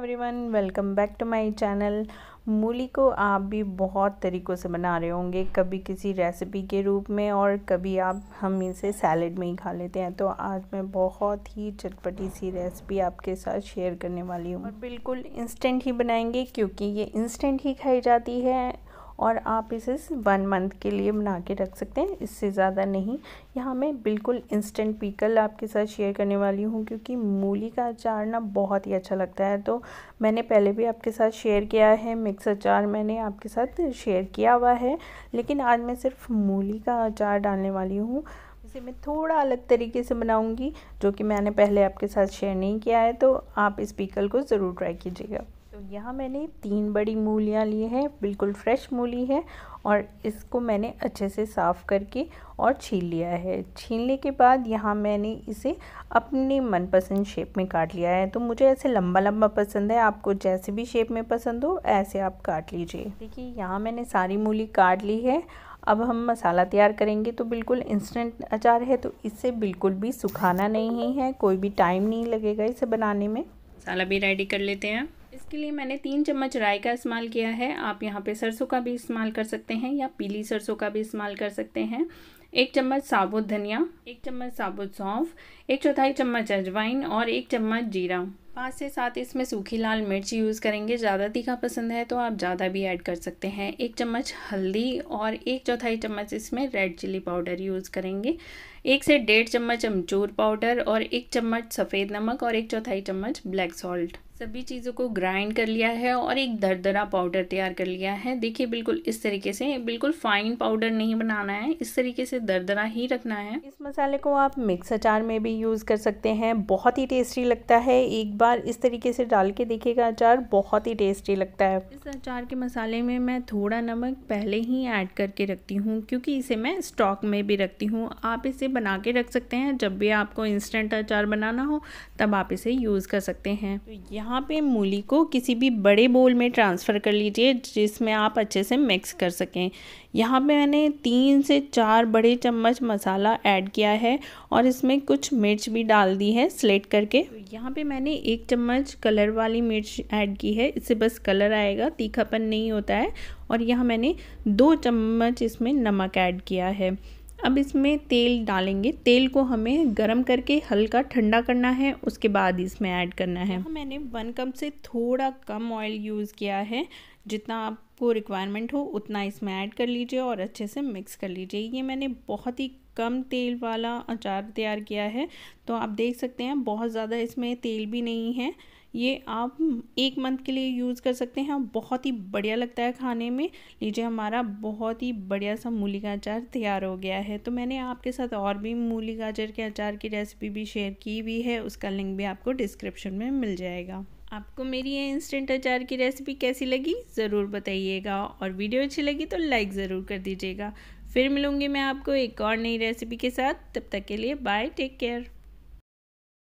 everyone welcome back to my channel मूली को आप भी बहुत तरीक़ों से बना रहे होंगे कभी किसी रेसिपी के रूप में और कभी आप हम इसे सैलड में ही खा लेते हैं तो आज मैं बहुत ही चटपटी सी रेसिपी आपके साथ शेयर करने वाली हूँ और बिल्कुल इंस्टेंट ही बनाएंगे क्योंकि ये इंस्टेंट ही खाई जाती है और आप इसे वन मंथ के लिए बना के रख सकते हैं इससे ज़्यादा नहीं यहाँ मैं बिल्कुल इंस्टेंट पीकल आपके साथ शेयर करने वाली हूँ क्योंकि मूली का अचार ना बहुत ही अच्छा लगता है तो मैंने पहले भी आपके साथ शेयर किया है मिक्स अचार मैंने आपके साथ शेयर किया हुआ है लेकिन आज मैं सिर्फ मूली का अचार डालने वाली हूँ इसे मैं थोड़ा अलग तरीके से बनाऊंगी जो कि मैंने पहले आपके साथ शेयर नहीं किया है तो आप इस पीकल को ज़रूर ट्राई कीजिएगा तो यहाँ मैंने तीन बड़ी मूलियाँ ली हैं बिल्कुल फ्रेश मूली है और इसको मैंने अच्छे से साफ़ करके और छील लिया है छीलने के बाद यहाँ मैंने इसे अपने मनपसंद शेप में काट लिया है तो मुझे ऐसे लंबा लंबा पसंद है आपको जैसे भी शेप में पसंद हो ऐसे आप काट लीजिए देखिए यहाँ मैंने सारी मूली काट ली है अब हम मसाला तैयार करेंगे तो बिल्कुल इंस्टेंट अचार है तो इसे बिल्कुल भी सुखाना नहीं है कोई भी टाइम नहीं लगेगा इसे बनाने में मसाला भी रेडी कर लेते हैं इसके लिए मैंने तीन चम्मच राय का इस्तेमाल किया है आप यहाँ पे सरसों का भी इस्तेमाल कर सकते हैं या पीली सरसों का भी इस्तेमाल कर सकते हैं एक चम्मच साबुत धनिया एक चम्मच साबुत सौंफ एक चौथाई चम्मच अजवाइन और एक चम्मच जीरा पाँच से सात इसमें सूखी लाल मिर्च यूज़ करेंगे ज़्यादा तीखा पसंद है तो आप ज़्यादा भी ऐड कर सकते हैं एक चम्मच हल्दी और एक चौथाई चम्मच इसमें रेड चिली पाउडर यूज़ करेंगे एक से डेढ़ चम्मच अमचूर पाउडर और एक चम्मच सफ़ेद नमक और एक चौथाई चम्मच ब्लैक सॉल्ट सभी चीज़ों को ग्राइंड कर लिया है और एक दरदरा पाउडर तैयार कर लिया है देखिए बिल्कुल इस तरीके से बिल्कुल फ़ाइन पाउडर नहीं बनाना है इस तरीके से दरदरा ही रखना है इस मसाले को आप मिक्स अचार में भी यूज़ कर सकते हैं बहुत ही टेस्टी लगता है एक बार इस तरीके से डाल के देखिएगा अचार बहुत ही टेस्टी लगता है इस अचार के मसाले में मैं थोड़ा नमक पहले ही ऐड करके रखती हूँ क्योंकि इसे मैं स्टॉक में भी रखती हूँ आप इसे बना के रख सकते हैं जब भी आपको इंस्टेंट अचार बनाना हो तब आप इसे यूज़ कर सकते हैं तो यहाँ पे मूली को किसी भी बड़े बोल में ट्रांसफ़र कर लीजिए जिसमें आप अच्छे से मिक्स कर सकें यहाँ पे मैंने तीन से चार बड़े आधे चम्मच मसाला ऐड किया है और इसमें कुछ मिर्च भी डाल दी है स्लेट करके यहाँ पे मैंने एक चम्मच कलर वाली मिर्च ऐड की है इससे बस कलर आएगा तीखापन नहीं होता है और यहाँ मैंने दो चम्मच इसमें नमक ऐड किया है अब इसमें तेल डालेंगे तेल को हमें गरम करके हल्का ठंडा करना है उसके बाद इसमें ऐड करना है मैंने वन कप से थोड़ा कम ऑयल यूज़ किया है जितना आपको रिक्वायरमेंट हो उतना इसमें ऐड कर लीजिए और अच्छे से मिक्स कर लीजिए ये मैंने बहुत ही कम तेल वाला अचार तैयार किया है तो आप देख सकते हैं बहुत ज़्यादा इसमें तेल भी नहीं है ये आप एक मंथ के लिए यूज़ कर सकते हैं बहुत ही बढ़िया लगता है खाने में लीजिए हमारा बहुत ही बढ़िया सा मूली का अचार तैयार हो गया है तो मैंने आपके साथ और भी मूली गाजर के अचार की रेसिपी भी शेयर की हुई है उसका लिंक भी आपको डिस्क्रिप्शन में मिल जाएगा आपको मेरी ये इंस्टेंट अचार की रेसिपी कैसी लगी ज़रूर बताइएगा और वीडियो अच्छी लगी तो लाइक ज़रूर कर दीजिएगा फिर मिलूँगी मैं आपको एक और नई रेसिपी के साथ तब तक के लिए बाय टेक केयर